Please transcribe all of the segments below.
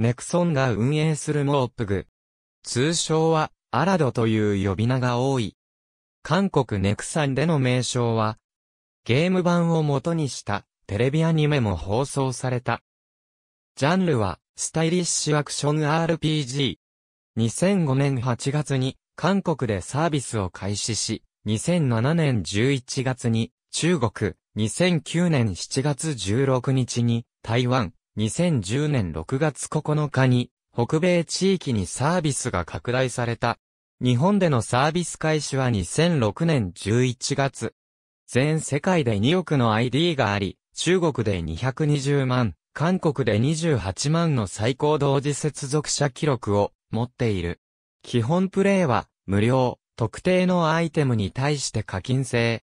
ネクソンが運営するモープグ。通称は、アラドという呼び名が多い。韓国ネクサンでの名称は、ゲーム版を元にしたテレビアニメも放送された。ジャンルは、スタイリッシュアクション RPG。2005年8月に韓国でサービスを開始し、2007年11月に中国、2009年7月16日に台湾、2010年6月9日に、北米地域にサービスが拡大された。日本でのサービス開始は2006年11月。全世界で2億の ID があり、中国で220万、韓国で28万の最高同時接続者記録を持っている。基本プレイは無料、特定のアイテムに対して課金制。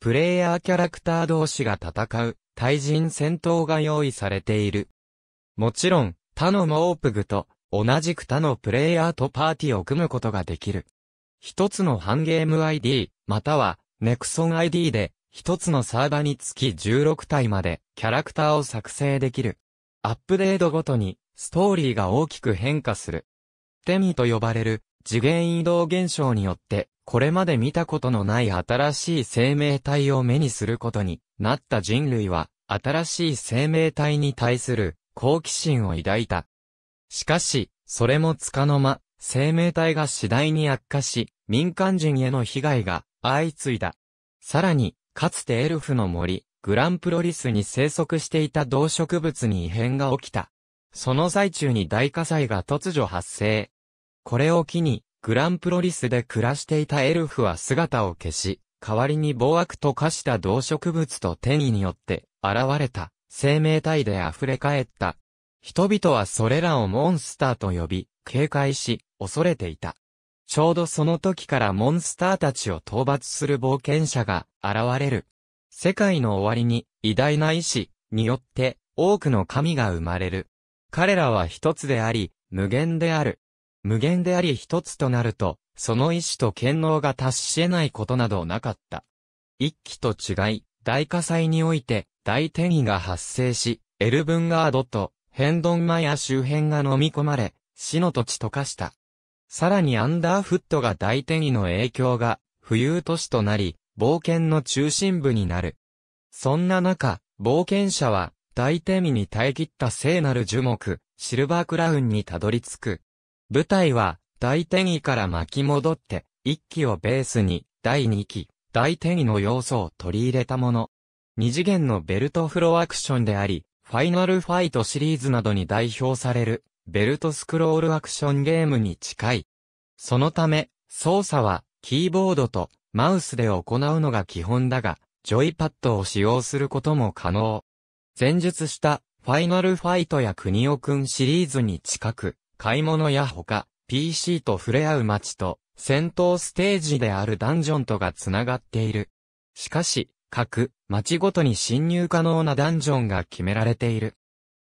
プレイヤーキャラクター同士が戦う対人戦闘が用意されている。もちろん、他のモープグと同じく他のプレイヤーとパーティーを組むことができる。一つのハンゲーム ID、またはネクソン ID で一つのサーバにつき16体までキャラクターを作成できる。アップデートごとにストーリーが大きく変化する。テミと呼ばれる次元移動現象によってこれまで見たことのない新しい生命体を目にすることになった人類は、新しい生命体に対する好奇心を抱いた。しかし、それもつかの間、生命体が次第に悪化し、民間人への被害が相次いだ。さらに、かつてエルフの森、グランプロリスに生息していた動植物に異変が起きた。その最中に大火災が突如発生。これを機に、グランプロリスで暮らしていたエルフは姿を消し、代わりに暴悪と化した動植物と転移によって現れた生命体で溢れ返った。人々はそれらをモンスターと呼び、警戒し、恐れていた。ちょうどその時からモンスターたちを討伐する冒険者が現れる。世界の終わりに偉大な意志によって多くの神が生まれる。彼らは一つであり、無限である。無限であり一つとなると、その意志と権能が達し得ないことなどなかった。一期と違い、大火災において、大転移が発生し、エルブンガードと、ヘンドンマヤ周辺が飲み込まれ、死の土地と化した。さらにアンダーフットが大転移の影響が、浮遊都市となり、冒険の中心部になる。そんな中、冒険者は、大転移に耐え切った聖なる樹木、シルバークラウンにたどり着く。舞台は、大転移から巻き戻って、一期をベースに、第二期、大転移の要素を取り入れたもの。二次元のベルトフロアクションであり、ファイナルファイトシリーズなどに代表される、ベルトスクロールアクションゲームに近い。そのため、操作は、キーボードとマウスで行うのが基本だが、ジョイパッドを使用することも可能。前述した、ファイナルファイトやクニオくんシリーズに近く、買い物や他、PC と触れ合う街と、戦闘ステージであるダンジョンとが繋がっている。しかし、各、街ごとに侵入可能なダンジョンが決められている。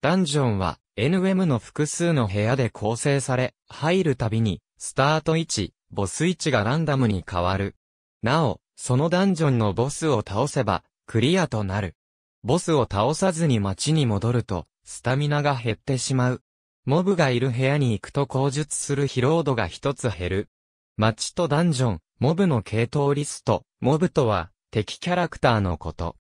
ダンジョンは、NM の複数の部屋で構成され、入るたびに、スタート位置、ボス位置がランダムに変わる。なお、そのダンジョンのボスを倒せば、クリアとなる。ボスを倒さずに街に戻ると、スタミナが減ってしまう。モブがいる部屋に行くと口述する疲労度が一つ減る。街とダンジョン、モブの系統リスト、モブとは、敵キャラクターのこと。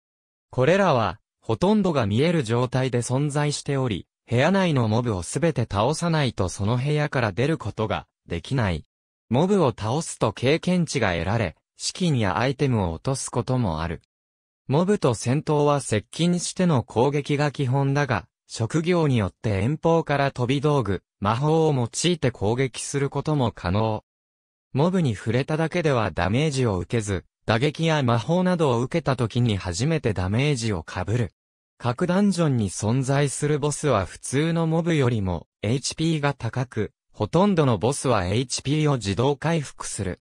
これらは、ほとんどが見える状態で存在しており、部屋内のモブをすべて倒さないとその部屋から出ることができない。モブを倒すと経験値が得られ、資金やアイテムを落とすこともある。モブと戦闘は接近しての攻撃が基本だが、職業によって遠方から飛び道具、魔法を用いて攻撃することも可能。モブに触れただけではダメージを受けず、打撃や魔法などを受けた時に初めてダメージを被る。各ダンジョンに存在するボスは普通のモブよりも HP が高く、ほとんどのボスは HP を自動回復する。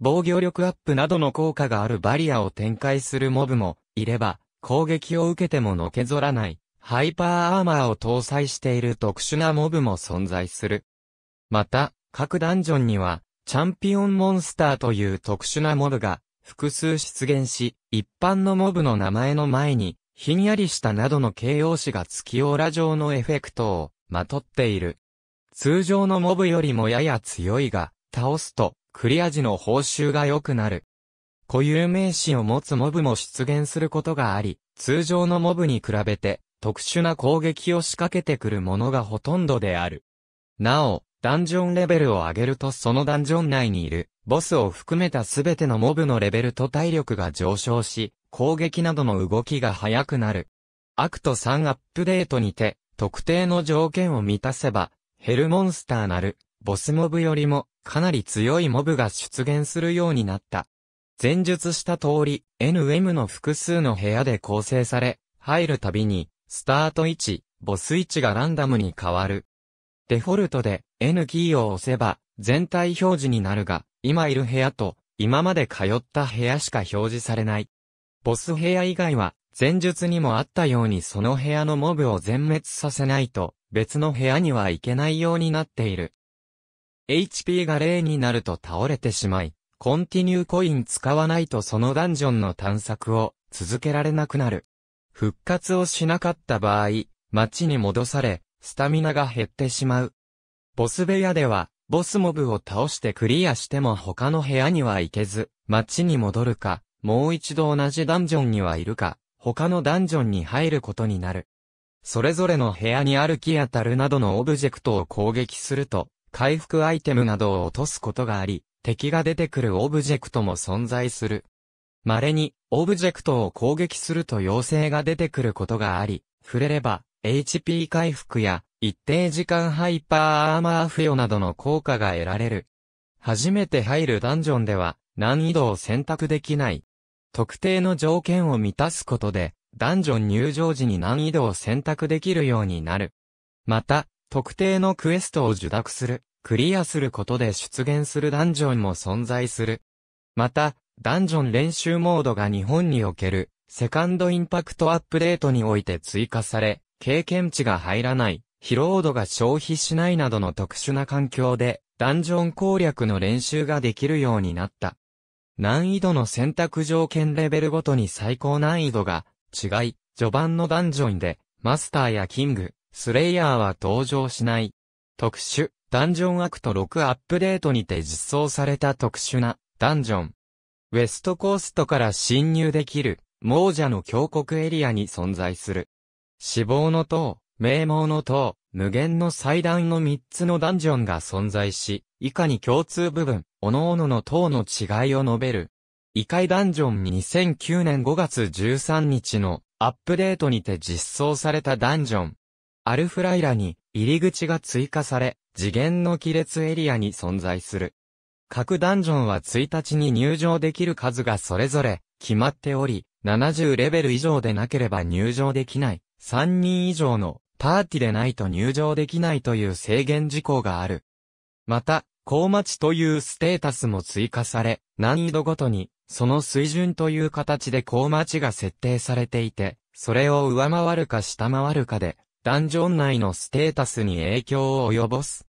防御力アップなどの効果があるバリアを展開するモブもいれば、攻撃を受けてものけぞらないハイパーアーマーを搭載している特殊なモブも存在する。また、各ダンジョンには、チャンピオンモンスターという特殊なモブが複数出現し、一般のモブの名前の前に、ひんやりしたなどの形容詞が月オーラ状のエフェクトをまとっている。通常のモブよりもやや強いが、倒すと、クリア時の報酬が良くなる。固有名詞を持つモブも出現することがあり、通常のモブに比べて特殊な攻撃を仕掛けてくるものがほとんどである。なお、ダンジョンレベルを上げるとそのダンジョン内にいる、ボスを含めたすべてのモブのレベルと体力が上昇し、攻撃などの動きが速くなる。アクト3アップデートにて、特定の条件を満たせば、ヘルモンスターなる、ボスモブよりも、かなり強いモブが出現するようになった。前述した通り、NM の複数の部屋で構成され、入るたびに、スタート位置、ボス位置がランダムに変わる。デフォルトで N キーを押せば全体表示になるが、今いる部屋と今まで通った部屋しか表示されない。ボス部屋以外は前述にもあったようにその部屋のモブを全滅させないと別の部屋には行けないようになっている。HP が0になると倒れてしまい、コンティニューコイン使わないとそのダンジョンの探索を続けられなくなる。復活をしなかった場合、町に戻され、スタミナが減ってしまう。ボス部屋では、ボスモブを倒してクリアしても他の部屋には行けず、町に戻るか、もう一度同じダンジョンにはいるか、他のダンジョンに入ることになる。それぞれの部屋に歩き当たるなどのオブジェクトを攻撃すると、回復アイテムなどを落とすことがあり、敵が出てくるオブジェクトも存在する。稀にオブジェクトを攻撃すると妖精が出てくることがあり、触れれば HP 回復や一定時間ハイパーアーマー付与などの効果が得られる。初めて入るダンジョンでは難易度を選択できない。特定の条件を満たすことで、ダンジョン入場時に難易度を選択できるようになる。また、特定のクエストを受諾する、クリアすることで出現するダンジョンも存在する。また、ダンジョン練習モードが日本における、セカンドインパクトアップデートにおいて追加され、経験値が入らない、疲労度が消費しないなどの特殊な環境で、ダンジョン攻略の練習ができるようになった。難易度の選択条件レベルごとに最高難易度が違い、序盤のダンジョンで、マスターやキング、スレイヤーは登場しない。特殊、ダンジョンアクト6アップデートにて実装された特殊な、ダンジョン、ウェストコーストから侵入できる、亡者の峡谷エリアに存在する。死亡の塔、名門の塔、無限の祭壇の3つのダンジョンが存在し、以下に共通部分、各々の塔の違いを述べる。異界ダンジョン2009年5月13日のアップデートにて実装されたダンジョン。アルフライラに入り口が追加され、次元の亀裂エリアに存在する。各ダンジョンは1日に入場できる数がそれぞれ決まっており、70レベル以上でなければ入場できない、3人以上のパーティでないと入場できないという制限事項がある。また、高待というステータスも追加され、難易度ごとに、その水準という形で高待が設定されていて、それを上回るか下回るかで、ダンジョン内のステータスに影響を及ぼす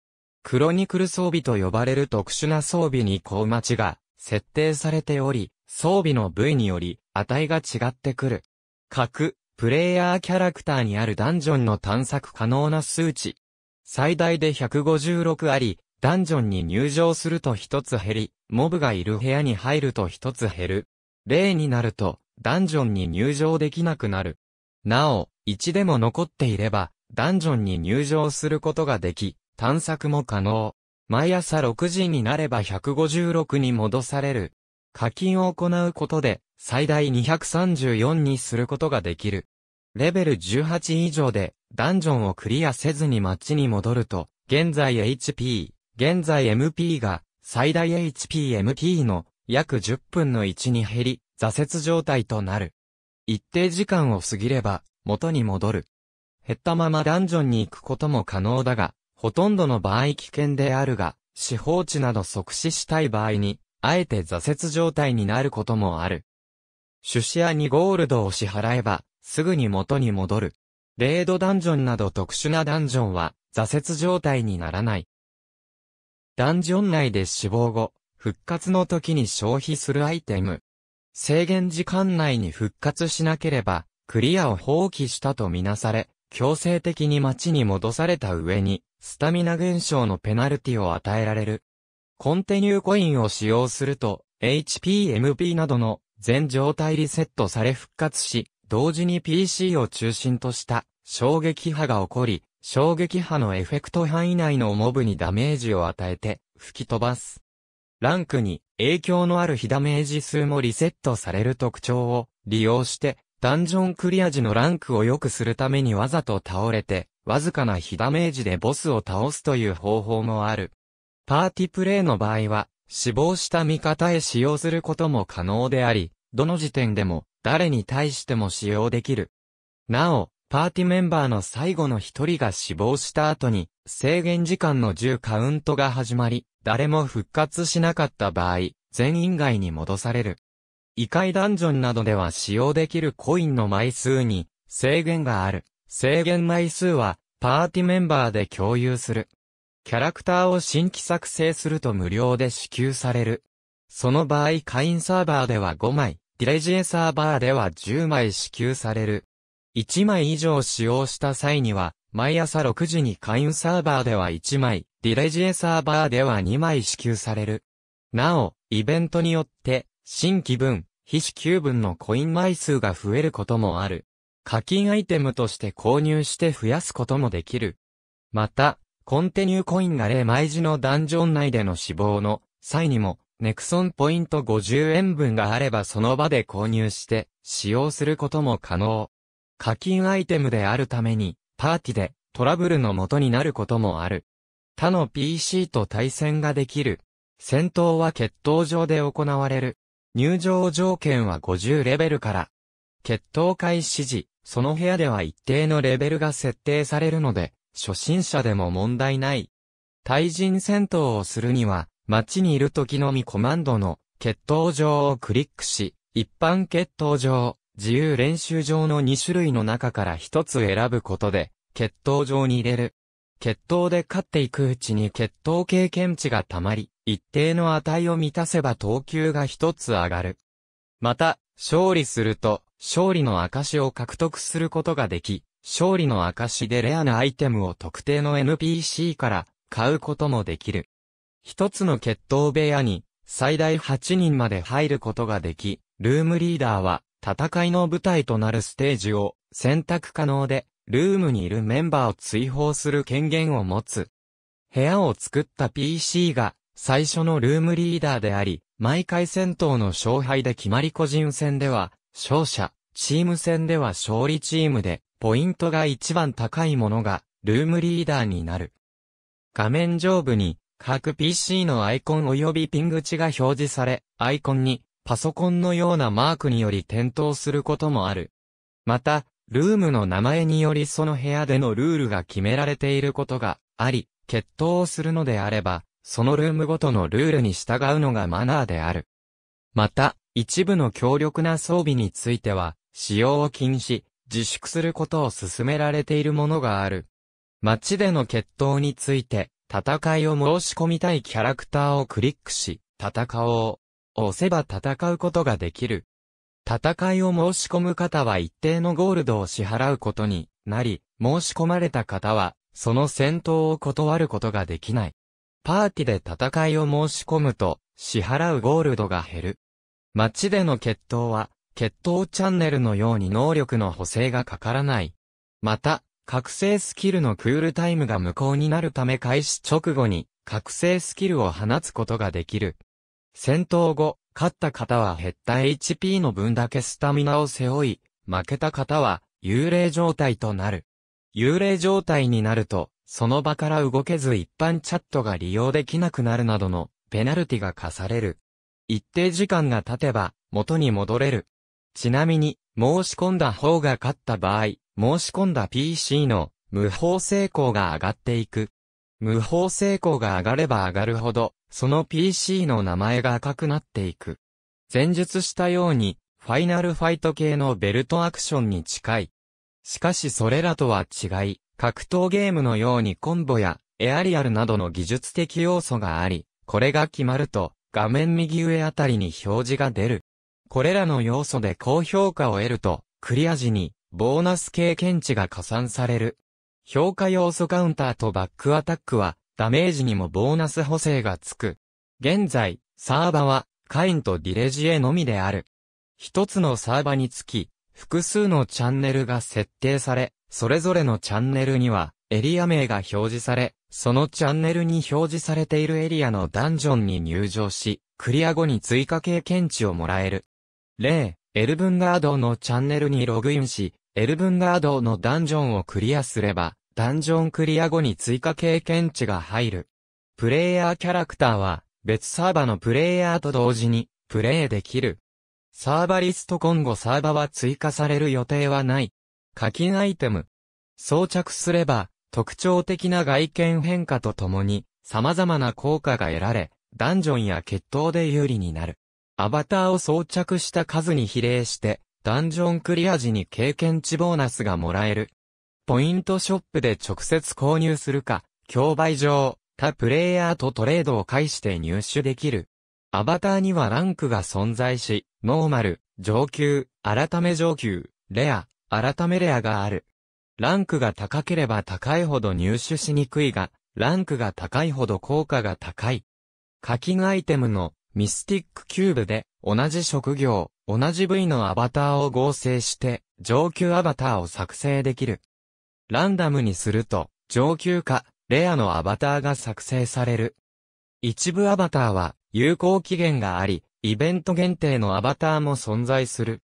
クロニクル装備と呼ばれる特殊な装備に高待ちが設定されており、装備の部位により値が違ってくる。各プレイヤーキャラクターにあるダンジョンの探索可能な数値。最大で156あり、ダンジョンに入場すると一つ減り、モブがいる部屋に入ると一つ減る。例になると、ダンジョンに入場できなくなる。なお、1でも残っていれば、ダンジョンに入場することができ、探索も可能。毎朝6時になれば156に戻される。課金を行うことで、最大234にすることができる。レベル18以上で、ダンジョンをクリアせずに街に戻ると、現在 HP、現在 MP が、最大 HPMP の約10分の1に減り、挫折状態となる。一定時間を過ぎれば、元に戻る。減ったままダンジョンに行くことも可能だが、ほとんどの場合危険であるが、司法値など即死したい場合に、あえて挫折状態になることもある。手指屋にゴールドを支払えば、すぐに元に戻る。レードダンジョンなど特殊なダンジョンは、挫折状態にならない。ダンジョン内で死亡後、復活の時に消費するアイテム。制限時間内に復活しなければ、クリアを放棄したとみなされ、強制的に街に戻された上に、スタミナ減少のペナルティを与えられる。コンテニューコインを使用すると、HPMP などの全状態リセットされ復活し、同時に PC を中心とした衝撃波が起こり、衝撃波のエフェクト範囲内のモブにダメージを与えて吹き飛ばす。ランクに影響のある非ダメージ数もリセットされる特徴を利用してダンジョンクリア時のランクを良くするためにわざと倒れて、わずかな非ダメージでボスを倒すという方法もある。パーティプレイの場合は、死亡した味方へ使用することも可能であり、どの時点でも、誰に対しても使用できる。なお、パーティメンバーの最後の一人が死亡した後に、制限時間の10カウントが始まり、誰も復活しなかった場合、全員外に戻される。異界ダンジョンなどでは使用できるコインの枚数に制限がある。制限枚数はパーティメンバーで共有する。キャラクターを新規作成すると無料で支給される。その場合会員サーバーでは5枚、ディレジエサーバーでは10枚支給される。1枚以上使用した際には、毎朝6時に会員サーバーでは1枚、ディレジエサーバーでは2枚支給される。なお、イベントによって、新規分、非支給分のコイン枚数が増えることもある。課金アイテムとして購入して増やすこともできる。また、コンテニューコインが例毎時のダンジョン内での死亡の際にも、ネクソンポイント50円分があればその場で購入して使用することも可能。課金アイテムであるために、パーティでトラブルの元になることもある。他の PC と対戦ができる。戦闘は決闘場で行われる。入場条件は50レベルから。決闘開始時、その部屋では一定のレベルが設定されるので、初心者でも問題ない。対人戦闘をするには、街にいる時のみコマンドの決闘場をクリックし、一般決闘場、自由練習場の2種類の中から1つ選ぶことで、決闘場に入れる。決闘で勝っていくうちに決闘経験値が溜まり、一定の値を満たせば等級が一つ上がる。また、勝利すると、勝利の証を獲得することができ、勝利の証でレアなアイテムを特定の NPC から買うこともできる。一つの決闘部屋に最大8人まで入ることができ、ルームリーダーは戦いの舞台となるステージを選択可能で、ルームにいるメンバーを追放する権限を持つ。部屋を作った PC が最初のルームリーダーであり、毎回戦闘の勝敗で決まり個人戦では、勝者、チーム戦では勝利チームで、ポイントが一番高いものが、ルームリーダーになる。画面上部に、各 PC のアイコン及びピン口が表示され、アイコンに、パソコンのようなマークにより点灯することもある。また、ルームの名前によりその部屋でのルールが決められていることがあり、決闘をするのであれば、そのルームごとのルールに従うのがマナーである。また、一部の強力な装備については、使用を禁止、自粛することを勧められているものがある。街での決闘について、戦いを申し込みたいキャラクターをクリックし、戦おう。押せば戦うことができる。戦いを申し込む方は一定のゴールドを支払うことになり、申し込まれた方は、その戦闘を断ることができない。パーティで戦いを申し込むと、支払うゴールドが減る。街での決闘は、決闘チャンネルのように能力の補正がかからない。また、覚醒スキルのクールタイムが無効になるため開始直後に、覚醒スキルを放つことができる。戦闘後、勝った方は減った HP の分だけスタミナを背負い、負けた方は幽霊状態となる。幽霊状態になると、その場から動けず一般チャットが利用できなくなるなどのペナルティが課される。一定時間が経てば元に戻れる。ちなみに、申し込んだ方が勝った場合、申し込んだ PC の無法成功が上がっていく。無法成功が上がれば上がるほど、その PC の名前が赤くなっていく。前述したように、ファイナルファイト系のベルトアクションに近い。しかしそれらとは違い、格闘ゲームのようにコンボやエアリアルなどの技術的要素があり、これが決まると画面右上あたりに表示が出る。これらの要素で高評価を得ると、クリア時にボーナス経験値が加算される。評価要素カウンターとバックアタックは、ダメージにもボーナス補正がつく。現在、サーバは、カインとディレジエのみである。一つのサーバにつき、複数のチャンネルが設定され、それぞれのチャンネルには、エリア名が表示され、そのチャンネルに表示されているエリアのダンジョンに入場し、クリア後に追加経験値をもらえる。例、エルブンガードのチャンネルにログインし、エルブンガードのダンジョンをクリアすれば、ダンジョンクリア後に追加経験値が入る。プレイヤーキャラクターは、別サーバのプレイヤーと同時に、プレイできる。サーバリスト今後サーバは追加される予定はない。課金アイテム。装着すれば、特徴的な外見変化とともに、様々な効果が得られ、ダンジョンや決闘で有利になる。アバターを装着した数に比例して、ダンジョンクリア時に経験値ボーナスがもらえる。ポイントショップで直接購入するか、競売上、他プレイヤーとトレードを介して入手できる。アバターにはランクが存在し、ノーマル、上級、改め上級、レア、改めレアがある。ランクが高ければ高いほど入手しにくいが、ランクが高いほど効果が高い。課金アイテムのミスティックキューブで同じ職業、同じ部位のアバターを合成して上級アバターを作成できる。ランダムにすると上級かレアのアバターが作成される。一部アバターは有効期限があり、イベント限定のアバターも存在する。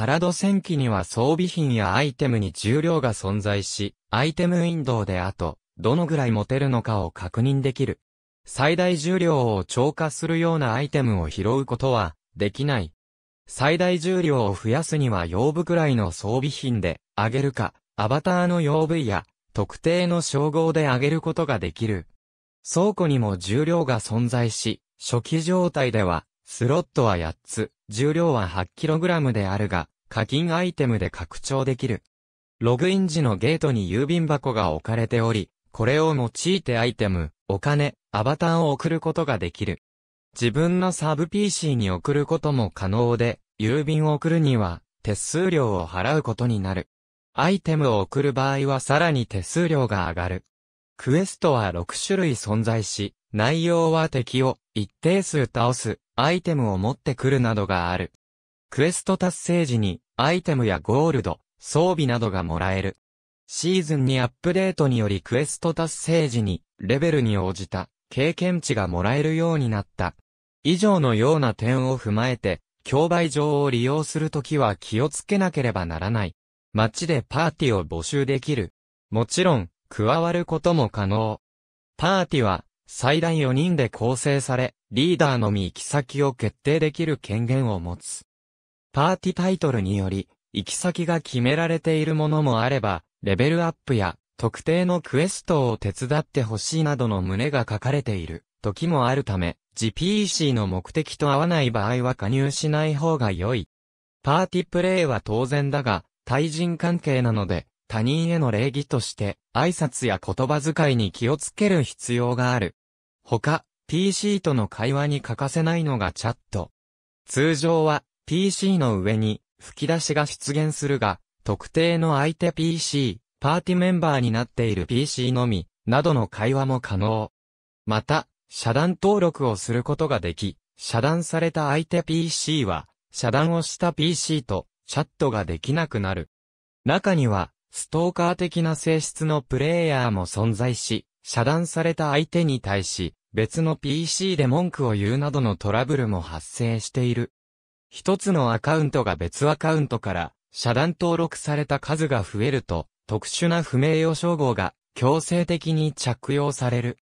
アラド戦記には装備品やアイテムに重量が存在し、アイテムウィンドウであと、どのぐらい持てるのかを確認できる。最大重量を超過するようなアイテムを拾うことは、できない。最大重量を増やすには用部くらいの装備品で、あげるか、アバターの用部や、特定の称号であげることができる。倉庫にも重量が存在し、初期状態では、スロットは8つ、重量は 8kg であるが、課金アイテムで拡張できる。ログイン時のゲートに郵便箱が置かれており、これを用いてアイテム、お金、アバターを送ることができる。自分のサブ PC に送ることも可能で、郵便を送るには、手数料を払うことになる。アイテムを送る場合はさらに手数料が上がる。クエストは6種類存在し、内容は敵を一定数倒す、アイテムを持ってくるなどがある。クエスト達成時に、アイテムやゴールド、装備などがもらえる。シーズンにアップデートによりクエスト達成時に、レベルに応じた、経験値がもらえるようになった。以上のような点を踏まえて、競売場を利用するときは気をつけなければならない。街でパーティーを募集できる。もちろん、加わることも可能。パーティは、最大4人で構成され、リーダーのみ行き先を決定できる権限を持つ。パーティタイトルにより、行き先が決められているものもあれば、レベルアップや特定のクエストを手伝ってほしいなどの旨が書かれている時もあるため、GPC の目的と合わない場合は加入しない方が良い。パーティプレイは当然だが、対人関係なので、他人への礼儀として、挨拶や言葉遣いに気をつける必要がある。他、PC との会話に欠かせないのがチャット。通常は PC の上に吹き出しが出現するが、特定の相手 PC、パーティメンバーになっている PC のみ、などの会話も可能。また、遮断登録をすることができ、遮断された相手 PC は、遮断をした PC とチャットができなくなる。中には、ストーカー的な性質のプレイヤーも存在し、遮断された相手に対し、別の PC で文句を言うなどのトラブルも発生している。一つのアカウントが別アカウントから遮断登録された数が増えると、特殊な不名誉称号が強制的に着用される。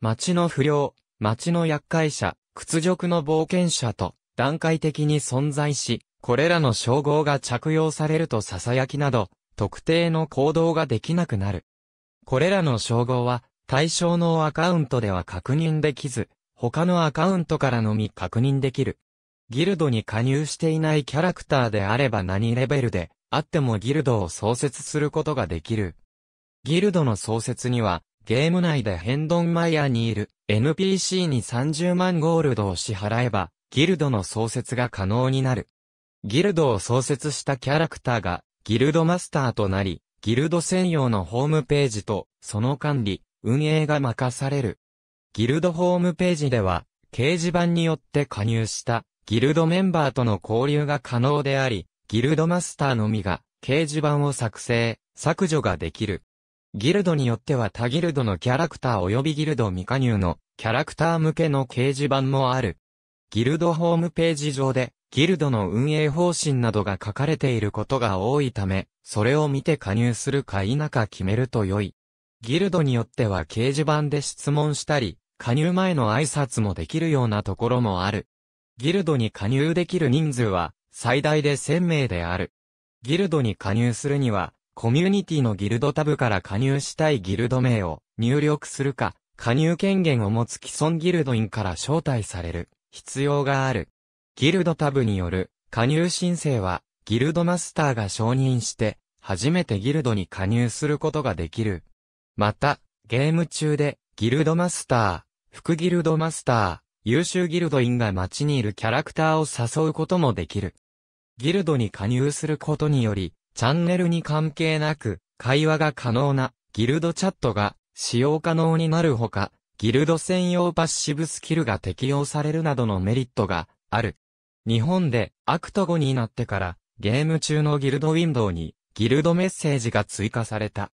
街の不良、街の厄介者、屈辱の冒険者と段階的に存在し、これらの称号が着用されると囁きなど、特定の行動ができなくなる。これらの称号は、対象のアカウントでは確認できず、他のアカウントからのみ確認できる。ギルドに加入していないキャラクターであれば何レベルであってもギルドを創設することができる。ギルドの創設には、ゲーム内でヘンドンマイヤーにいる NPC に30万ゴールドを支払えば、ギルドの創設が可能になる。ギルドを創設したキャラクターが、ギルドマスターとなり、ギルド専用のホームページと、その管理、運営が任される。ギルドホームページでは、掲示板によって加入したギルドメンバーとの交流が可能であり、ギルドマスターのみが掲示板を作成、削除ができる。ギルドによっては他ギルドのキャラクター及びギルド未加入のキャラクター向けの掲示板もある。ギルドホームページ上でギルドの運営方針などが書かれていることが多いため、それを見て加入するか否か決めると良い。ギルドによっては掲示板で質問したり、加入前の挨拶もできるようなところもある。ギルドに加入できる人数は最大で1000名である。ギルドに加入するには、コミュニティのギルドタブから加入したいギルド名を入力するか、加入権限を持つ既存ギルド員から招待される必要がある。ギルドタブによる加入申請はギルドマスターが承認して初めてギルドに加入することができる。また、ゲーム中で、ギルドマスター、副ギルドマスター、優秀ギルド員が街にいるキャラクターを誘うこともできる。ギルドに加入することにより、チャンネルに関係なく、会話が可能な、ギルドチャットが、使用可能になるほか、ギルド専用パッシブスキルが適用されるなどのメリットがある。日本でアクト5になってからゲーム中のギルドウィンドウにギルドメッセージが追加された。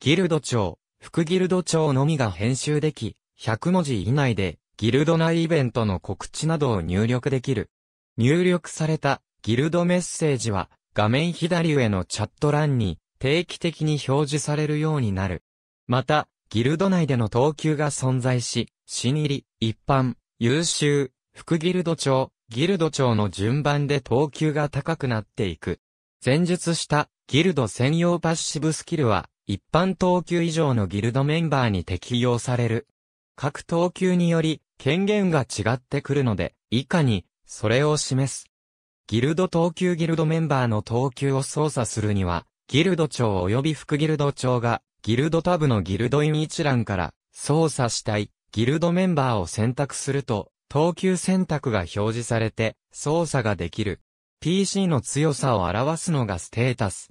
ギルド長、副ギルド長のみが編集でき、100文字以内で、ギルド内イベントの告知などを入力できる。入力されたギルドメッセージは画面左上のチャット欄に定期的に表示されるようになる。また、ギルド内での等級が存在し、新入り、一般、優秀、副ギルド長、ギルド長の順番で等級が高くなっていく。前述したギルド専用パッシブスキルは一般等級以上のギルドメンバーに適用される。各等級により権限が違ってくるので、以下に、それを示す。ギルド等級ギルドメンバーの等級を操作するには、ギルド長及び副ギルド長が、ギルドタブのギルドン一覧から、操作したい、ギルドメンバーを選択すると、等級選択が表示されて、操作ができる。PC の強さを表すのがステータス。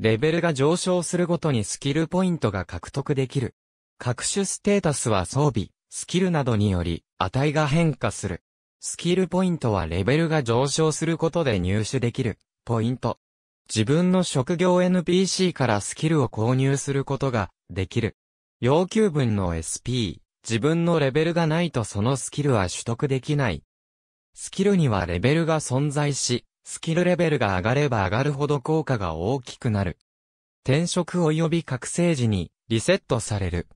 レベルが上昇するごとにスキルポイントが獲得できる。各種ステータスは装備、スキルなどにより値が変化する。スキルポイントはレベルが上昇することで入手できる。ポイント。自分の職業 NPC からスキルを購入することができる。要求分の SP、自分のレベルがないとそのスキルは取得できない。スキルにはレベルが存在し、スキルレベルが上がれば上がるほど効果が大きくなる。転職及び覚醒時にリセットされる。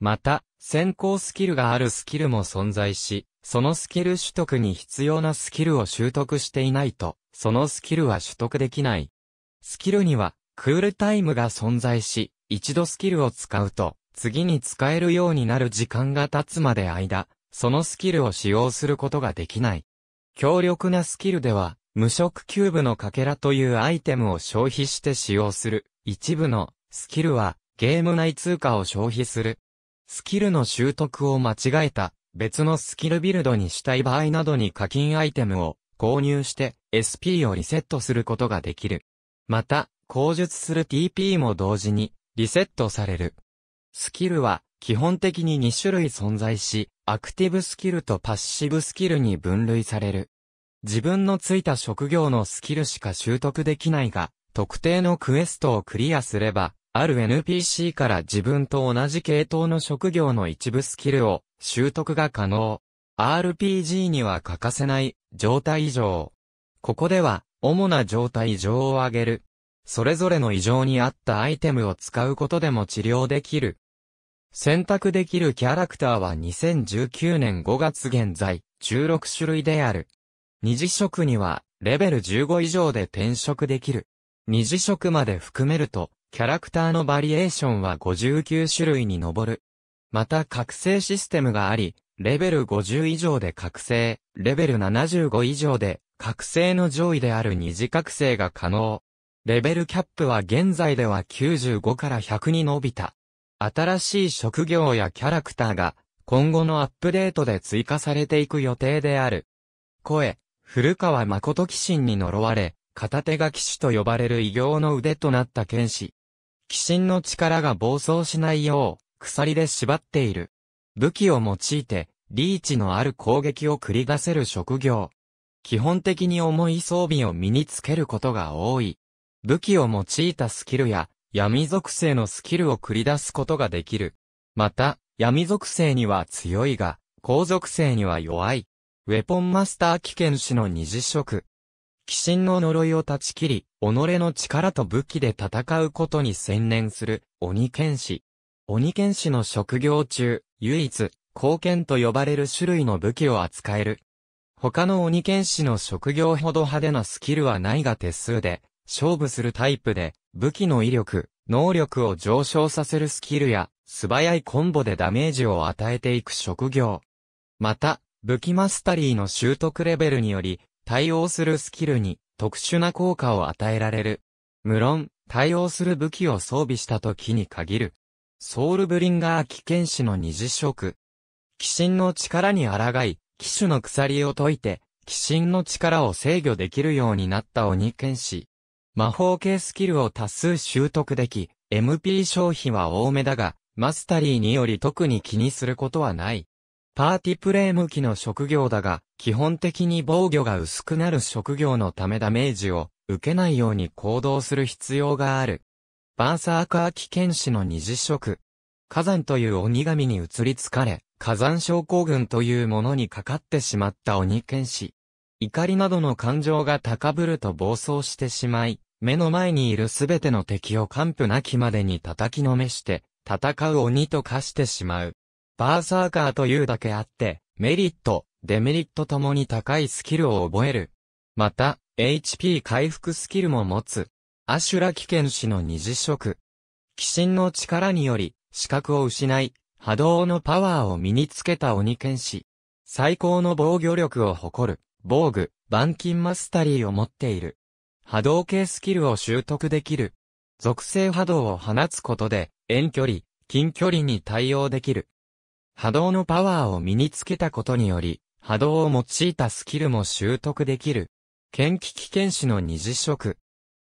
また、先行スキルがあるスキルも存在し、そのスキル取得に必要なスキルを習得していないと、そのスキルは取得できない。スキルには、クールタイムが存在し、一度スキルを使うと、次に使えるようになる時間が経つまで間、そのスキルを使用することができない。強力なスキルでは、無色キューブのかけらというアイテムを消費して使用する。一部のスキルはゲーム内通貨を消費する。スキルの習得を間違えた別のスキルビルドにしたい場合などに課金アイテムを購入して SP をリセットすることができる。また、口述する TP も同時にリセットされる。スキルは基本的に2種類存在し、アクティブスキルとパッシブスキルに分類される。自分のついた職業のスキルしか習得できないが、特定のクエストをクリアすれば、ある NPC から自分と同じ系統の職業の一部スキルを習得が可能。RPG には欠かせない状態異常。ここでは主な状態異常を挙げる。それぞれの異常に合ったアイテムを使うことでも治療できる。選択できるキャラクターは2019年5月現在16種類である。二次職には、レベル15以上で転職できる。二次職まで含めると、キャラクターのバリエーションは59種類に上る。また覚醒システムがあり、レベル50以上で覚醒、レベル75以上で、覚醒の上位である二次覚醒が可能。レベルキャップは現在では95から100に伸びた。新しい職業やキャラクターが今後のアップデートで追加されていく予定である。声、古川誠騎士に呪われ、片手が騎士と呼ばれる異形の腕となった剣士。騎士の力が暴走しないよう、鎖で縛っている。武器を用いて、リーチのある攻撃を繰り出せる職業。基本的に重い装備を身につけることが多い。武器を用いたスキルや、闇属性のスキルを繰り出すことができる。また、闇属性には強いが、鉱属性には弱い。ウェポンマスター危険士の二次職。鬼神の呪いを断ち切り、己の力と武器で戦うことに専念する、鬼剣士。鬼剣士の職業中、唯一、貢献と呼ばれる種類の武器を扱える。他の鬼剣士の職業ほど派手なスキルはないが手数で、勝負するタイプで、武器の威力、能力を上昇させるスキルや、素早いコンボでダメージを与えていく職業。また、武器マスタリーの習得レベルにより、対応するスキルに特殊な効果を与えられる。無論、対応する武器を装備した時に限る。ソウルブリンガー危険士の二次色。鬼神の力に抗い、騎手の鎖を解いて、鬼神の力を制御できるようになった鬼剣士。魔法系スキルを多数習得でき、MP 消費は多めだが、マスタリーにより特に気にすることはない。パーティプレイ向きの職業だが、基本的に防御が薄くなる職業のためダメージを受けないように行動する必要がある。バーサーカー危険士の二次職。火山という鬼神に移りつかれ、火山症候群というものにかかってしまった鬼剣士。怒りなどの感情が高ぶると暴走してしまい、目の前にいるすべての敵を完膚なきまでに叩きのめして、戦う鬼と化してしまう。バーサーカーというだけあって、メリット、デメリットともに高いスキルを覚える。また、HP 回復スキルも持つ。アシュラ危険士の二次色。鬼神の力により、視覚を失い、波動のパワーを身につけた鬼剣士。最高の防御力を誇る、防具、板金マスタリーを持っている。波動系スキルを習得できる。属性波動を放つことで、遠距離、近距離に対応できる。波動のパワーを身につけたことにより、波動を用いたスキルも習得できる。剣気器険士の二次職。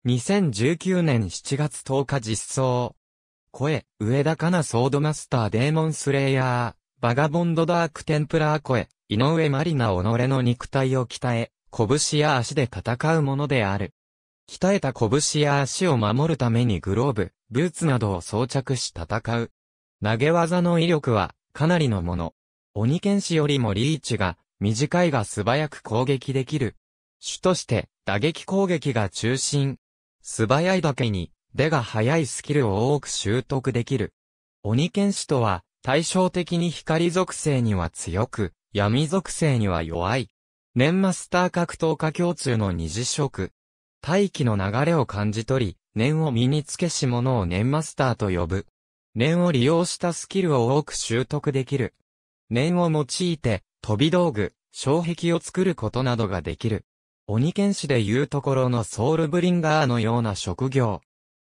2019年7月10日実装。声、上田かなソードマスターデーモンスレイヤー、バガボンドダークテンプラー声、井上マリナ己の肉体を鍛え、拳や足で戦うものである。鍛えた拳や足を守るためにグローブ、ブーツなどを装着し戦う。投げ技の威力は、かなりのもの。鬼剣士よりもリーチが短いが素早く攻撃できる。主として打撃攻撃が中心。素早いだけに出が速いスキルを多く習得できる。鬼剣士とは対照的に光属性には強く、闇属性には弱い。年マスター格闘家共通の二次色。大気の流れを感じ取り、念を身につけし者を年マスターと呼ぶ。念を利用したスキルを多く習得できる。念を用いて、飛び道具、障壁を作ることなどができる。鬼剣士でいうところのソウルブリンガーのような職業。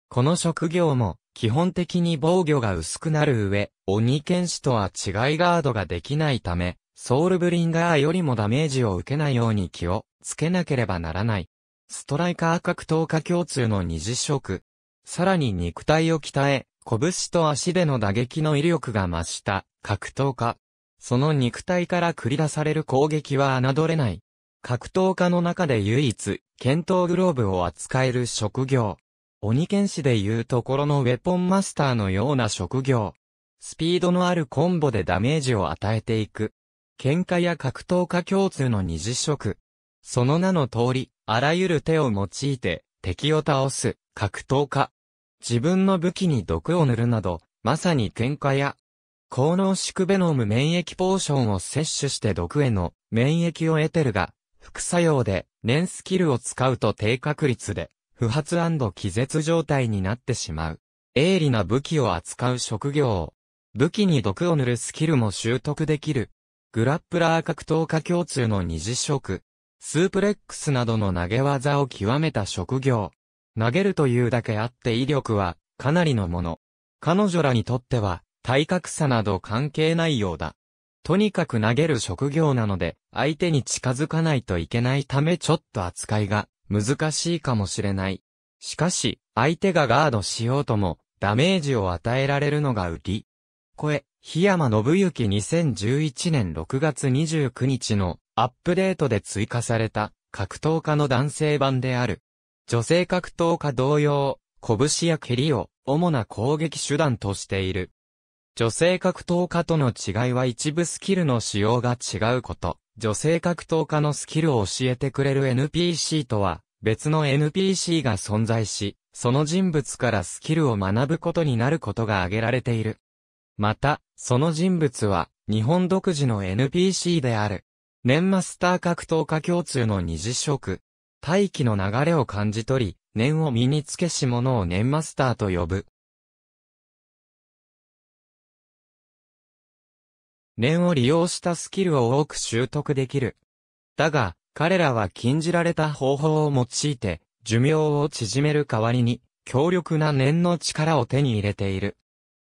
この職業も、基本的に防御が薄くなる上、鬼剣士とは違いガードができないため、ソウルブリンガーよりもダメージを受けないように気をつけなければならない。ストライカー格闘家共通の二次職。さらに肉体を鍛え、拳と足での打撃の威力が増した格闘家。その肉体から繰り出される攻撃は侮れない。格闘家の中で唯一、剣闘グローブを扱える職業。鬼剣士でいうところのウェポンマスターのような職業。スピードのあるコンボでダメージを与えていく。喧嘩や格闘家共通の二次職。その名の通り、あらゆる手を用いて敵を倒す格闘家。自分の武器に毒を塗るなど、まさに喧嘩や、高濃縮ベノム免疫ポーションを摂取して毒への免疫を得てるが、副作用で、年スキルを使うと低確率で、不発気絶状態になってしまう。鋭利な武器を扱う職業。武器に毒を塗るスキルも習得できる。グラップラー格闘家共通の二次職。スープレックスなどの投げ技を極めた職業。投げるというだけあって威力は、かなりのもの。彼女らにとっては、体格差など関係ないようだ。とにかく投げる職業なので、相手に近づかないといけないためちょっと扱いが難しいかもしれない。しかし、相手がガードしようとも、ダメージを与えられるのが売り。声、檜山信之2011年6月29日のアップデートで追加された格闘家の男性版である。女性格闘家同様、拳や蹴りを主な攻撃手段としている。女性格闘家との違いは一部スキルの使用が違うこと。女性格闘家のスキルを教えてくれる NPC とは、別の NPC が存在し、その人物からスキルを学ぶことになることが挙げられている。また、その人物は、日本独自の NPC である。年マスター格闘家共通の二次職、大気の流れを感じ取り、念を身につけし者を念マスターと呼ぶ。念を利用したスキルを多く習得できる。だが、彼らは禁じられた方法を用いて、寿命を縮める代わりに、強力な念の力を手に入れている。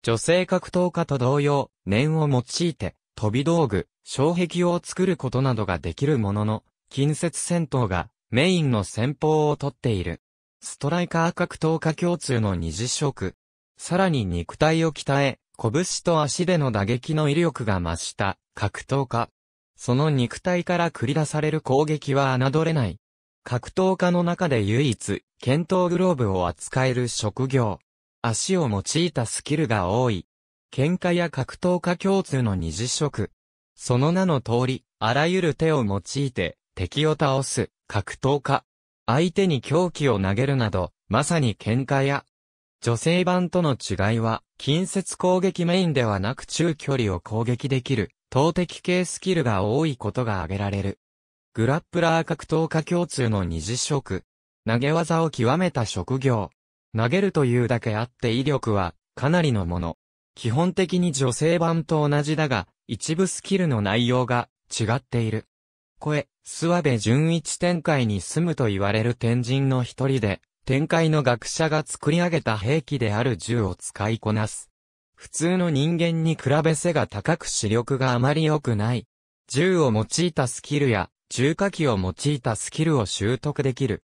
女性格闘家と同様、念を用いて、飛び道具、障壁を作ることなどができるものの、近接戦闘がメインの戦法をとっている。ストライカー格闘家共通の二次職。さらに肉体を鍛え、拳と足での打撃の威力が増した格闘家。その肉体から繰り出される攻撃は侮れない。格闘家の中で唯一、剣闘グローブを扱える職業。足を用いたスキルが多い。喧嘩や格闘家共通の二次職。その名の通り、あらゆる手を用いて、敵を倒す、格闘家。相手に狂気を投げるなど、まさに喧嘩や、女性版との違いは、近接攻撃メインではなく中距離を攻撃できる、投敵系スキルが多いことが挙げられる。グラップラー格闘家共通の二次職。投げ技を極めた職業。投げるというだけあって威力は、かなりのもの。基本的に女性版と同じだが、一部スキルの内容が違っている。越、諏訪部純一展開に住むと言われる天神の一人で、展開の学者が作り上げた兵器である銃を使いこなす。普通の人間に比べ背が高く視力があまり良くない。銃を用いたスキルや、銃火器を用いたスキルを習得できる。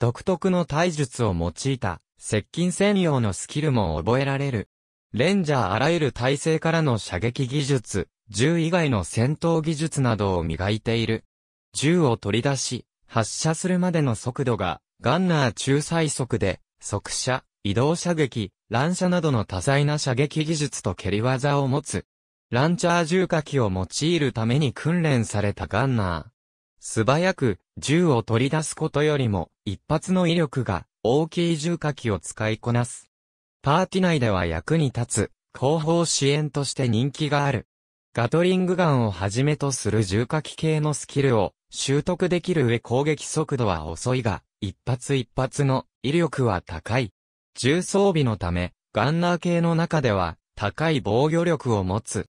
独特の体術を用いた、接近専用のスキルも覚えられる。レンジャーあらゆる体制からの射撃技術、銃以外の戦闘技術などを磨いている。銃を取り出し、発射するまでの速度が、ガンナー中最速で、速射、移動射撃、乱射などの多彩な射撃技術と蹴り技を持つ。ランチャー銃火器を用いるために訓練されたガンナー。素早く、銃を取り出すことよりも、一発の威力が、大きい銃火器を使いこなす。パーティ内では役に立つ、後方支援として人気がある。ガトリングガンをはじめとする重火器系のスキルを習得できる上攻撃速度は遅いが、一発一発の威力は高い。重装備のため、ガンナー系の中では高い防御力を持つ。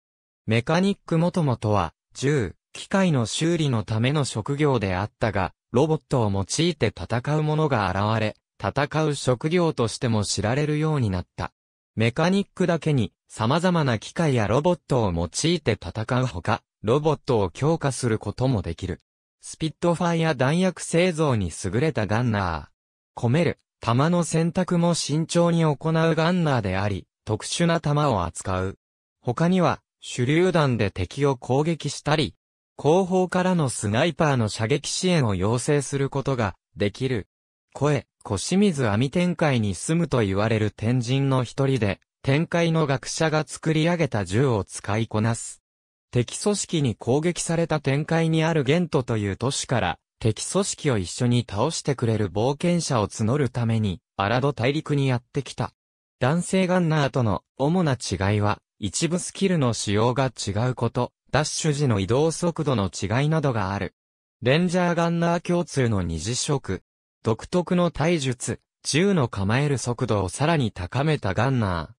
メカニックもともとは、銃、機械の修理のための職業であったが、ロボットを用いて戦う者が現れ、戦う職業としても知られるようになった。メカニックだけに様々な機械やロボットを用いて戦うほか、ロボットを強化することもできる。スピットファイア弾薬製造に優れたガンナー。込める、弾の選択も慎重に行うガンナーであり、特殊な弾を扱う。他には、手榴弾で敵を攻撃したり、後方からのスナイパーの射撃支援を要請することができる。声、小清水網天界に住むと言われる天神の一人で、天界の学者が作り上げた銃を使いこなす。敵組織に攻撃された天界にあるゲントという都市から、敵組織を一緒に倒してくれる冒険者を募るために、アラド大陸にやってきた。男性ガンナーとの主な違いは、一部スキルの使用が違うこと、ダッシュ時の移動速度の違いなどがある。レンジャーガンナー共通の二次色、独特の体術、銃の構える速度をさらに高めたガンナ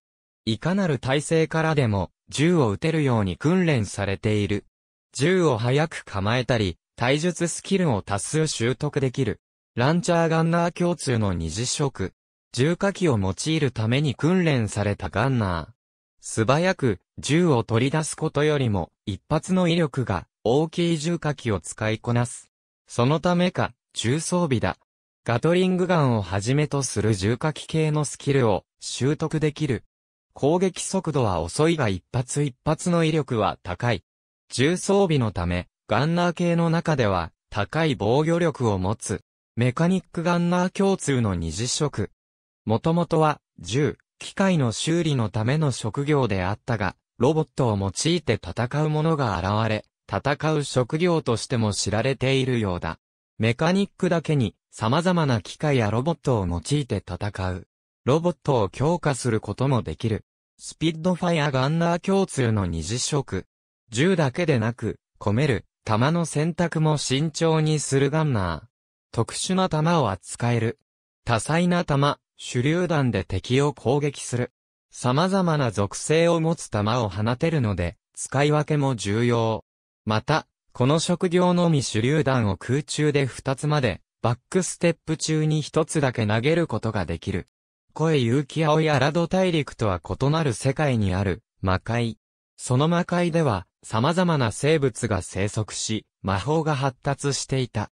ー。いかなる体勢からでも、銃を撃てるように訓練されている。銃を早く構えたり、体術スキルを多数習得できる。ランチャーガンナー共通の二次職。重火器を用いるために訓練されたガンナー。素早く銃を取り出すことよりも一発の威力が大きい重火器を使いこなす。そのためか、重装備だ、ガトリングガンをはじめとする重火器系のスキルを習得できる。攻撃速度は遅いが一発一発の威力は高い。重装備のため、ガンナー系の中では高い防御力を持つ。メカニックガンナー共通の二次職。もともとは銃、機械の修理のための職業であったが、ロボットを用いて戦う者が現れ、戦う職業としても知られているようだ。メカニックだけに様々な機械やロボットを用いて戦う。ロボットを強化することもできる。スピッドファイアガンナー共通の二次色。銃だけでなく、込める、弾の選択も慎重にするガンナー。特殊な弾を扱える。多彩な弾、手榴弾で敵を攻撃する。様々な属性を持つ弾を放てるので、使い分けも重要。また、この職業のみ手榴弾を空中で2つまで、バックステップ中に1つだけ投げることができる。声勇気青いアラド大陸とは異なる世界にある魔界。その魔界では様々な生物が生息し、魔法が発達していた。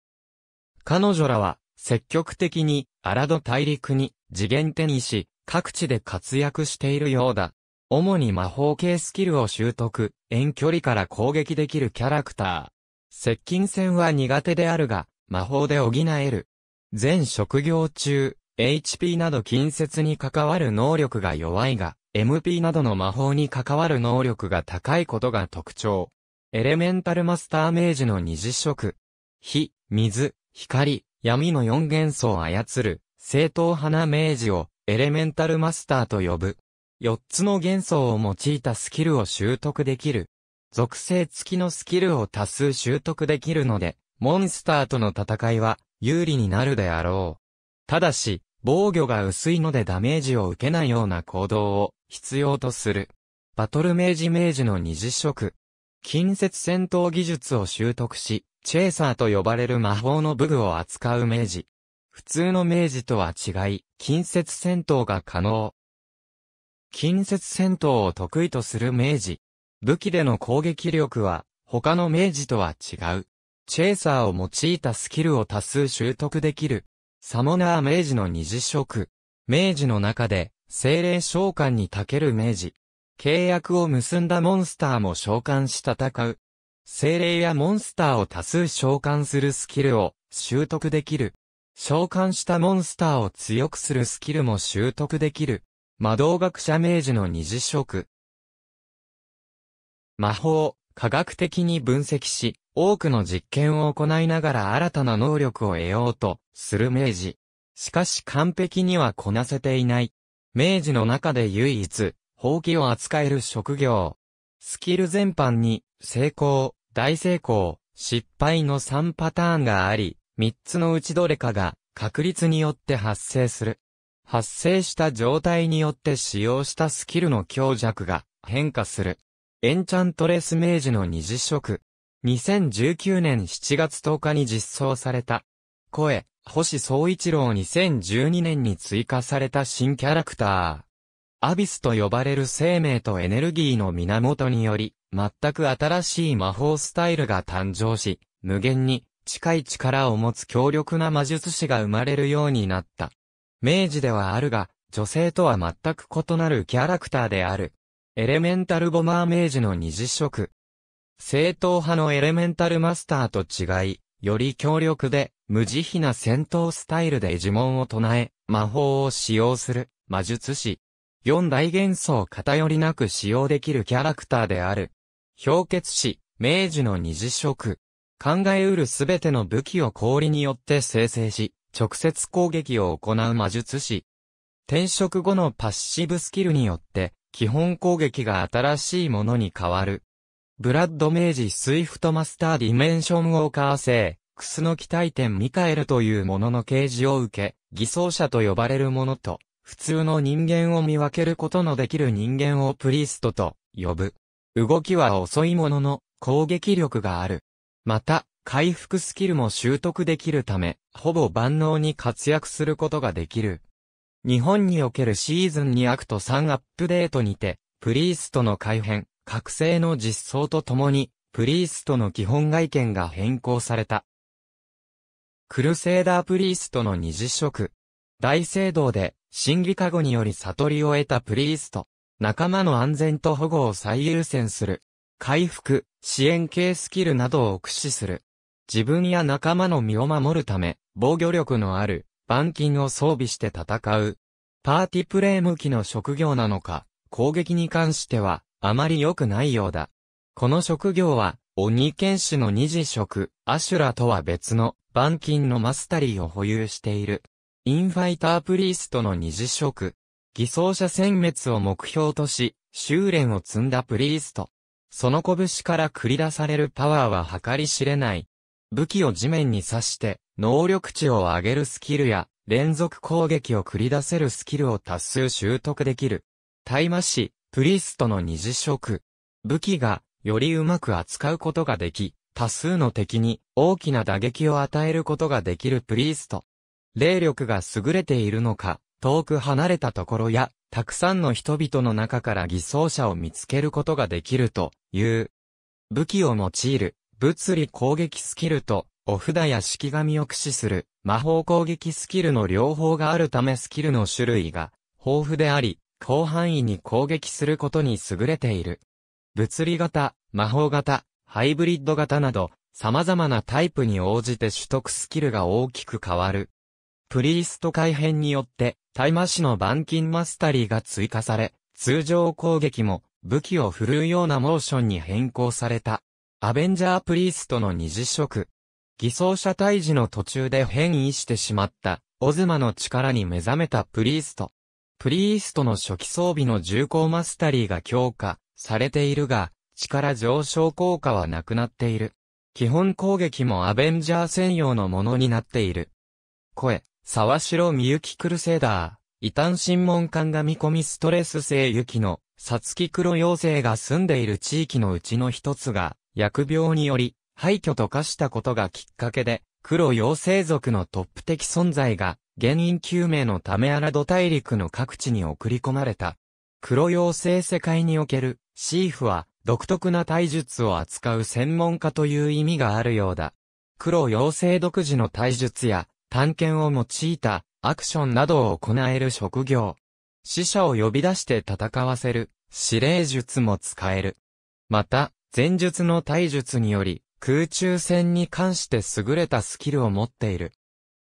彼女らは積極的にアラド大陸に次元手にし、各地で活躍しているようだ。主に魔法系スキルを習得、遠距離から攻撃できるキャラクター。接近戦は苦手であるが、魔法で補える。全職業中、HP など近接に関わる能力が弱いが、MP などの魔法に関わる能力が高いことが特徴。エレメンタルマスター明治の二次色。火、水、光、闇の四元素を操る、正統派な明治をエレメンタルマスターと呼ぶ。4つの元素を用いたスキルを習得できる。属性付きのスキルを多数習得できるので、モンスターとの戦いは有利になるであろう。ただし、防御が薄いのでダメージを受けないような行動を必要とする。バトル明治明治の二次色。近接戦闘技術を習得し、チェーサーと呼ばれる魔法の武具を扱う明治。普通の明治とは違い、近接戦闘が可能。近接戦闘を得意とする明治。武器での攻撃力は、他の明治とは違う。チェイサーを用いたスキルを多数習得できる。サモナー明治の二次職。明治の中で、精霊召喚に長ける明治。契約を結んだモンスターも召喚し戦う。精霊やモンスターを多数召喚するスキルを習得できる。召喚したモンスターを強くするスキルも習得できる。魔導学者明治の二次職。魔法を科学的に分析し、多くの実験を行いながら新たな能力を得ようとする明治。しかし完璧にはこなせていない。明治の中で唯一、法規を扱える職業。スキル全般に、成功、大成功、失敗の3パターンがあり、3つのうちどれかが確率によって発生する。発生した状態によって使用したスキルの強弱が変化する。エンチャントレス明治の二次色。2019年7月10日に実装された。声、星総一郎2012年に追加された新キャラクター。アビスと呼ばれる生命とエネルギーの源により、全く新しい魔法スタイルが誕生し、無限に近い力を持つ強力な魔術師が生まれるようになった。明治ではあるが、女性とは全く異なるキャラクターである。エレメンタルボマー明治の二次色。正統派のエレメンタルマスターと違い、より強力で、無慈悲な戦闘スタイルで呪文を唱え、魔法を使用する、魔術師。四大元素を偏りなく使用できるキャラクターである。氷結師、明治の二次色。考えうるすべての武器を氷によって生成し、直接攻撃を行う魔術師。転職後のパッシブスキルによって、基本攻撃が新しいものに変わる。ブラッドメイジスイフトマスターディメンションウォーカー製、クスノキ体点ミカエルというものの掲示を受け、偽装者と呼ばれるものと、普通の人間を見分けることのできる人間をプリストと呼ぶ。動きは遅いものの攻撃力がある。また、回復スキルも習得できるため、ほぼ万能に活躍することができる。日本におけるシーズン2アクト3アップデートにて、プリーストの改変、覚醒の実装とともに、プリーストの基本外見が変更された。クルセーダープリーストの二次色。大聖堂で、審議加護により悟りを得たプリースト。仲間の安全と保護を最優先する。回復、支援系スキルなどを駆使する。自分や仲間の身を守るため、防御力のある、板金を装備して戦う。パーティプレイ向きの職業なのか、攻撃に関しては、あまり良くないようだ。この職業は、鬼剣士の二次職、アシュラとは別の、板金のマスタリーを保有している。インファイタープリーストの二次職。偽装者殲滅を目標とし、修練を積んだプリースト。その拳から繰り出されるパワーは計り知れない、武器を地面に刺して、能力値を上げるスキルや、連続攻撃を繰り出せるスキルを多数習得できる。大麻師、プリストの二次職。武器が、よりうまく扱うことができ、多数の敵に大きな打撃を与えることができるプリスト。霊力が優れているのか、遠く離れたところや、たくさんの人々の中から偽装者を見つけることができるという。武器を用いる物理攻撃スキルと、お札や式紙を駆使する、魔法攻撃スキルの両方があるためスキルの種類が、豊富であり、広範囲に攻撃することに優れている。物理型、魔法型、ハイブリッド型など、様々なタイプに応じて取得スキルが大きく変わる。プリースト改変によって、大魔師の板金マスタリーが追加され、通常攻撃も武器を振るうようなモーションに変更された。アベンジャープリーストの二次色。偽装者退治の途中で変異してしまった、オズマの力に目覚めたプリースト。プリーストの初期装備の重厚マスタリーが強化されているが、力上昇効果はなくなっている。基本攻撃もアベンジャー専用のものになっている。声、沢城みゆきクルセーダー、異端審問官が見込みストレス性雪の、さつき黒妖精が住んでいる地域のうちの一つが、疫病により、廃墟と化したことがきっかけで、黒妖精族のトップ的存在が、原因究明のためアラド大陸の各地に送り込まれた。黒妖精世界における、シーフは、独特な体術を扱う専門家という意味があるようだ。黒妖精独自の体術や、探検を用いた、アクションなどを行える職業。死者を呼び出して戦わせる、指令術も使える。また、前述の体術により、空中戦に関して優れたスキルを持っている。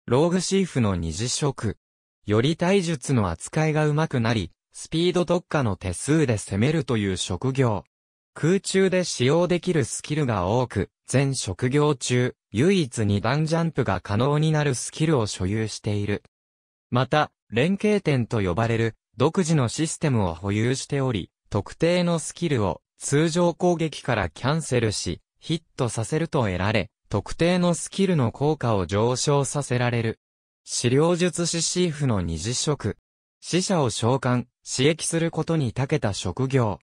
ローグシーフの二次職。より体術の扱いが上手くなり、スピード特化の手数で攻めるという職業。空中で使用できるスキルが多く、全職業中、唯一二段ジャンプが可能になるスキルを所有している。また、連携点と呼ばれる、独自のシステムを保有しており、特定のスキルを通常攻撃からキャンセルし、ヒットさせると得られ、特定のスキルの効果を上昇させられる。資料術師シーフの二次職。死者を召喚、刺激することに長けた職業。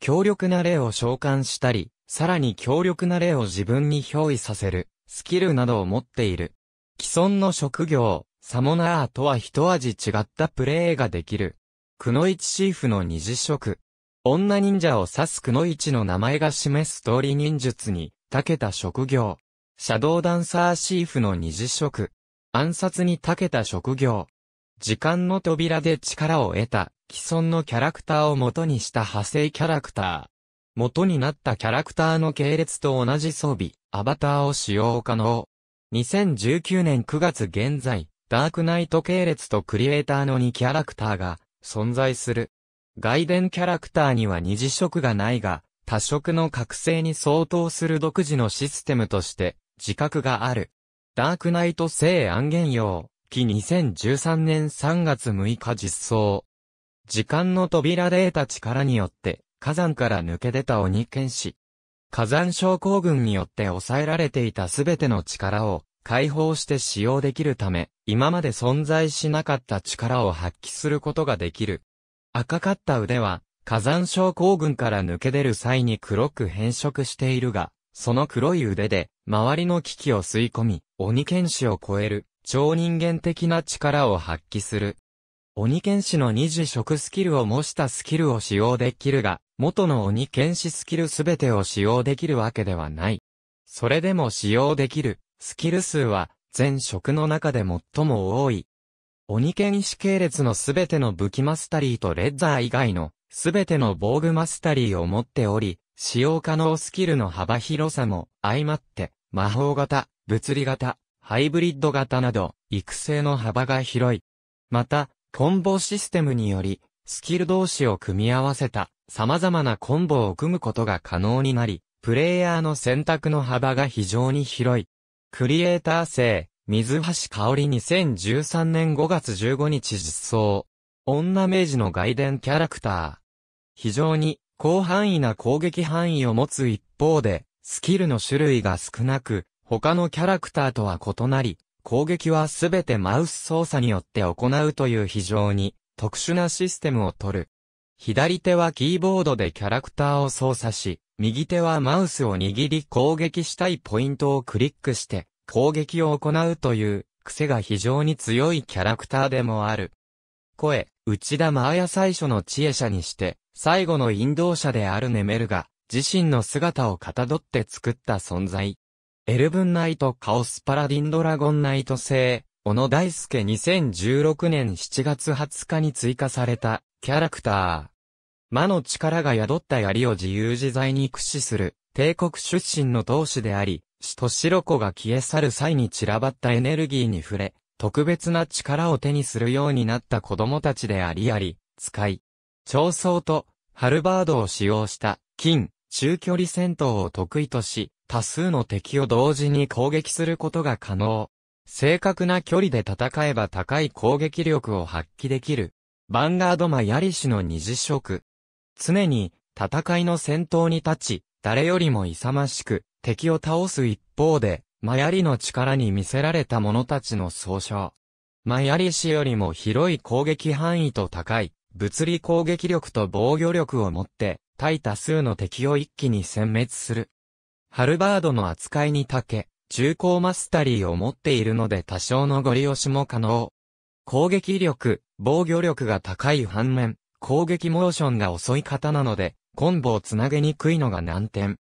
強力な霊を召喚したり、さらに強力な霊を自分に憑依させる、スキルなどを持っている。既存の職業、サモナーとは一味違ったプレイができる。くの一シーフの二次職。女忍者を指すくの市の名前が示す通り忍術に、長けた職業。シャドウダンサーシーフの二次職。暗殺に長けた職業。時間の扉で力を得た、既存のキャラクターを元にした派生キャラクター。元になったキャラクターの系列と同じ装備、アバターを使用可能。2019年9月現在、ダークナイト系列とクリエイターの2キャラクターが存在する。外伝キャラクターには二次色がないが、多色の覚醒に相当する独自のシステムとして、自覚がある。ダークナイト聖暗言用、期2013年3月6日実装。時間の扉で得た力によって、火山から抜け出た鬼剣士。火山症候群によって抑えられていたすべての力を解放して使用できるため、今まで存在しなかった力を発揮することができる。赤かった腕は、火山症候群から抜け出る際に黒く変色しているが、その黒い腕で、周りの危機を吸い込み、鬼剣士を超える、超人間的な力を発揮する。鬼剣士の二次食スキルを模したスキルを使用できるが、元の鬼剣士スキルすべてを使用できるわけではない。それでも使用できる、スキル数は、全職の中で最も多い。鬼剣士系列のすべての武器マスタリーとレッザー以外のすべての防具マスタリーを持っており、使用可能スキルの幅広さも相まって、魔法型、物理型、ハイブリッド型など、育成の幅が広い。また、コンボシステムにより、スキル同士を組み合わせた様々なコンボを組むことが可能になり、プレイヤーの選択の幅が非常に広い。クリエイター性、水橋香織2013年5月15日実装。女明治の外伝キャラクター。非常に広範囲な攻撃範囲を持つ一方で、スキルの種類が少なく、他のキャラクターとは異なり、攻撃はすべてマウス操作によって行うという非常に特殊なシステムを取る。左手はキーボードでキャラクターを操作し、右手はマウスを握り攻撃したいポイントをクリックして、攻撃を行うという、癖が非常に強いキャラクターでもある。声、内田真也最初の知恵者にして、最後の引導者であるネメルが、自身の姿をかたどって作った存在。エルブンナイトカオスパラディンドラゴンナイト製、小野大輔2016年7月20日に追加された、キャラクター。魔の力が宿った槍を自由自在に駆使する、帝国出身の闘士であり、死と白子が消え去る際に散らばったエネルギーに触れ、特別な力を手にするようになった子供たちでありあり、使い、長装とハルバードを使用した金、中距離戦闘を得意とし、多数の敵を同時に攻撃することが可能。正確な距離で戦えば高い攻撃力を発揮できる。ヴァンガードマヤリシの二次色。常に戦いの先頭に立ち、誰よりも勇ましく、敵を倒す一方で、マヤリの力に見せられた者たちの総称。マヤリ氏よりも広い攻撃範囲と高い、物理攻撃力と防御力を持って、対多数の敵を一気に殲滅する。ハルバードの扱いに長け、重厚マスタリーを持っているので多少のご利用しも可能。攻撃力、防御力が高い反面、攻撃モーションが遅い方なので、コンボをつなげにくいのが難点。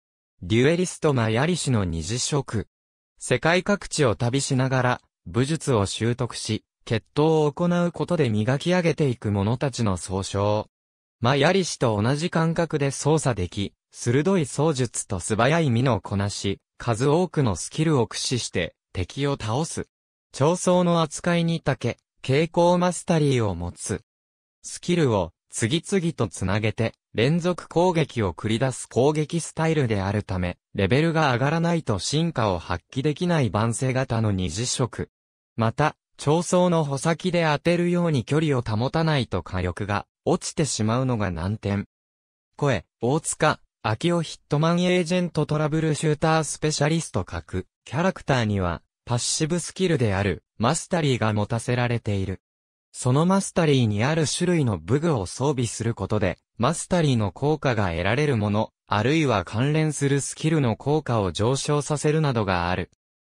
デュエリストマヤリシの二次職。世界各地を旅しながら、武術を習得し、決闘を行うことで磨き上げていく者たちの総称。マヤリシと同じ感覚で操作でき、鋭い操術と素早い身のこなし、数多くのスキルを駆使して敵を倒す。長装の扱いにたけ、傾向マスタリーを持つ。スキルを次々とつなげて、連続攻撃を繰り出す攻撃スタイルであるため、レベルが上がらないと進化を発揮できない万世型の二次色。また、長層の穂先で当てるように距離を保たないと火力が落ちてしまうのが難点。声、大塚、秋尾ヒットマンエージェントトラブルシュータースペシャリスト格、キャラクターには、パッシブスキルである、マスタリーが持たせられている。そのマスタリーにある種類の武具を装備することで、マスタリーの効果が得られるもの、あるいは関連するスキルの効果を上昇させるなどがある。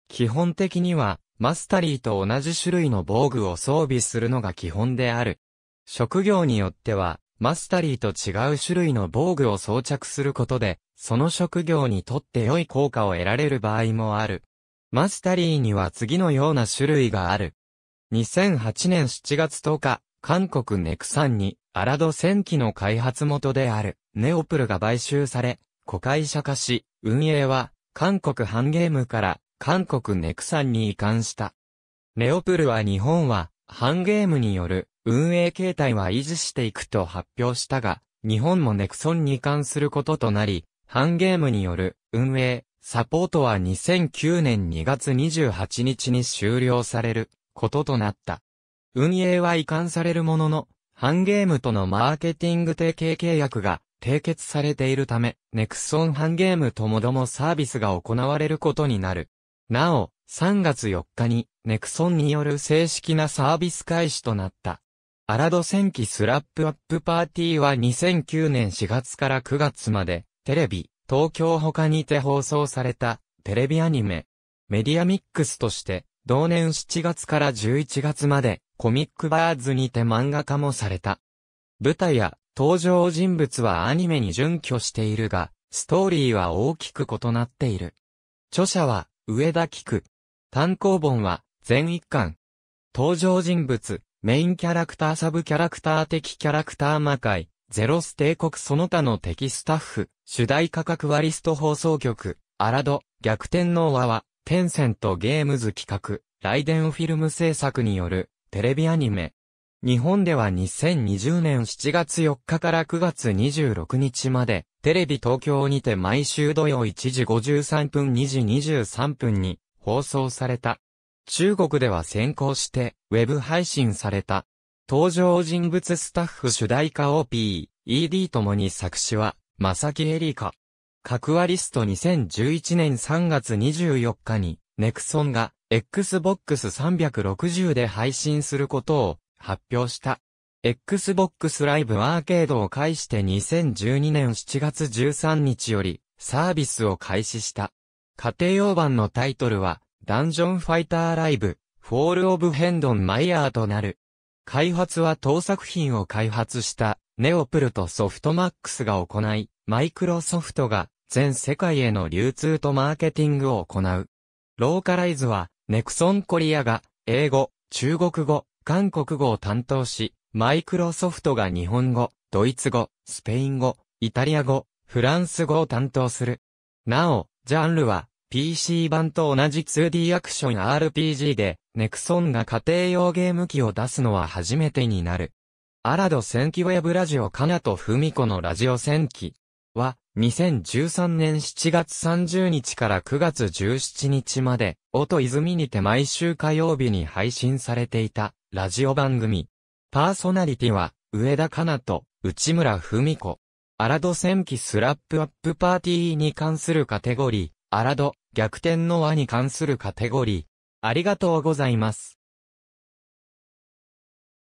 基本的には、マスタリーと同じ種類の防具を装備するのが基本である。職業によっては、マスタリーと違う種類の防具を装着することで、その職業にとって良い効果を得られる場合もある。マスタリーには次のような種類がある。2008年7月10日、韓国ネクサンに、アラド戦機の開発元である、ネオプルが買収され、子会社化し、運営は、韓国ハンゲームから、韓国ネクサンに移管した。ネオプルは日本は、ハンゲームによる、運営形態は維持していくと発表したが、日本もネクソンに移管することとなり、ハンゲームによる運営、サポートは2009年2月28日に終了される。こととなった。運営は移管されるものの、ハンゲームとのマーケティング提携契約が締結されているため、ネクソンハンゲームともどもサービスが行われることになる。なお、3月4日に、ネクソンによる正式なサービス開始となった。アラド戦記スラップアップパーティーは2009年4月から9月まで、テレビ、東京他にて放送された、テレビアニメ、メディアミックスとして、同年7月から11月まで、コミックバーズにて漫画化もされた。舞台や登場人物はアニメに準拠しているが、ストーリーは大きく異なっている。著者は、上田菊。単行本は、全一巻。登場人物、メインキャラクターサブキャラクター的キャラクター魔界、ゼロス帝国その他の敵スタッフ、主題価格割リスト放送局、アラド、逆転の輪は、テンセントゲームズ企画、ライデンフィルム制作による、テレビアニメ。日本では2020年7月4日から9月26日まで、テレビ東京にて毎週土曜1時53分2時23分に放送された。中国では先行して、ウェブ配信された。登場人物スタッフ主題歌 OP、ED ともに作詞は、まさきエリカ。格アリスト2011年3月24日に、ネクソンが Xbox 360で配信することを発表した。Xbox Live アーケードを介して2012年7月13日よりサービスを開始した。家庭用版のタイトルは、ダンジョンファイターライブ、フォールオブヘンドンマイヤーとなる。開発は当作品を開発した、ネオプルとソフトマックスが行い、マイクロソフトが全世界への流通とマーケティングを行う。ローカライズは、ネクソンコリアが、英語、中国語、韓国語を担当し、マイクロソフトが日本語、ドイツ語、スペイン語、イタリア語、フランス語を担当する。なお、ジャンルは、PC 版と同じ 2D アクション RPG で、ネクソンが家庭用ゲーム機を出すのは初めてになる。アラド戦記ウェブラジオカナとフミコのラジオ戦記。は、2013年7月30日から9月17日まで、音泉にて毎週火曜日に配信されていた、ラジオ番組。パーソナリティは、上田かなと、内村文子。アラド戦記スラップアップパーティーに関するカテゴリー、アラド、逆転の輪に関するカテゴリー。ありがとうございます。